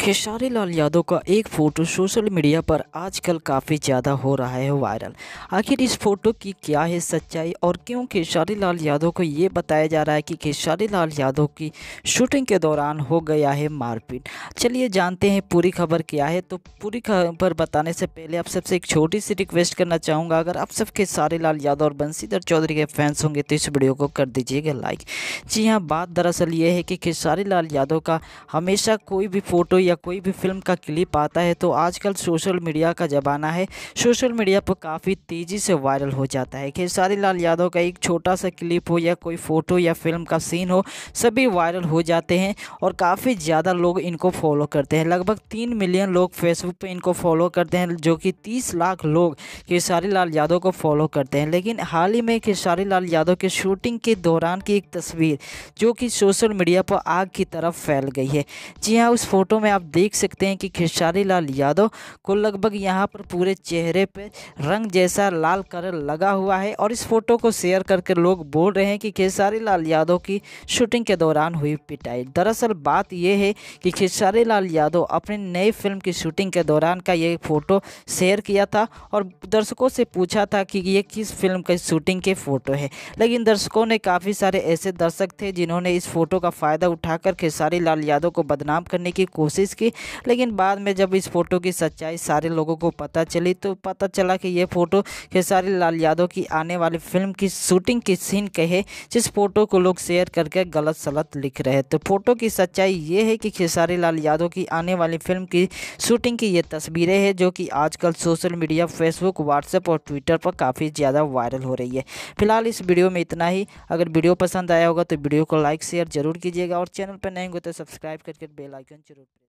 खेसारी लाल यादव का एक photo social media पर आजकल काफ़ी ज़्यादा हो रहा है वायरल आखिर इस फोटो की क्या है सच्चाई और क्यों खेसारी लाल यादव को ये बताया जा रहा है कि खेसारी लाल यादव की शूटिंग के दौरान हो गया है मारपीट चलिए जानते हैं पूरी खबर क्या है तो पूरी खबर बताने से पहले आप सबसे एक छोटी सी रिक्वेस्ट करना चाहूँगा अगर आप सब खेसारी लाल यादव और बंशीधर चौधरी के फैंस होंगे तो इस वीडियो को कर दीजिएगा लाइक जी हाँ बात दरअसल ये है कि खेसारी लाल यादव का हमेशा कोई भी फ़ोटो या कोई भी फिल्म का क्लिप आता है तो आजकल सोशल मीडिया का ज़माना है सोशल मीडिया पर काफ़ी तेज़ी से वायरल हो जाता है खेसारी लाल यादव का एक छोटा सा क्लिप हो या कोई फ़ोटो या फिल्म का सीन हो सभी वायरल हो जाते हैं और काफ़ी ज़्यादा लोग इनको फॉलो करते हैं लगभग तीन मिलियन लोग फेसबुक पर इनको फॉलो करते हैं जो कि तीस लाख लोग खेसारी लाल यादव को फॉलो करते हैं लेकिन हाल ही में खेसारी लाल यादव के शूटिंग के दौरान की एक तस्वीर जो कि सोशल मीडिया पर आग की तरफ फैल गई है जी हाँ उस फोटो में आप आप देख सकते हैं कि खेसारी लाल यादव को लगभग यहाँ पर पूरे चेहरे पर रंग जैसा लाल कलर लगा हुआ है और इस फोटो को शेयर करके लोग बोल रहे हैं कि खेसारी लाल यादव की शूटिंग के दौरान हुई पिटाई दरअसल बात यह है कि खेसारी लाल यादव अपनी नई फिल्म की शूटिंग के दौरान का ये फ़ोटो शेयर किया था और दर्शकों से पूछा था कि ये किस फिल्म की शूटिंग के फ़ोटो है लेकिन दर्शकों ने काफ़ी सारे ऐसे दर्शक थे जिन्होंने इस फोटो का फ़ायदा उठाकर खेसारी लाल यादव को बदनाम करने की कोशिश इसकी लेकिन बाद में जब इस फोटो की सच्चाई सारे लोगों को पता चली तो पता चला कि ये फ़ोटो खेसारी लाल यादव की आने वाली फिल्म की शूटिंग की सीन कहे जिस फोटो को लोग शेयर करके गलत सलत लिख रहे तो फोटो की सच्चाई ये है कि खेसारी लाल यादव की आने वाली फिल्म की शूटिंग की ये तस्वीरें हैं जो कि आजकल सोशल मीडिया फेसबुक व्हाट्सएप और ट्विटर पर काफ़ी ज़्यादा वायरल हो रही है फिलहाल इस वीडियो में इतना ही अगर वीडियो पसंद आया होगा तो वीडियो को लाइक शेयर जरूर कीजिएगा और चैनल पर नहीं होंगे तो सब्सक्राइब करके बेल आइकन जरूर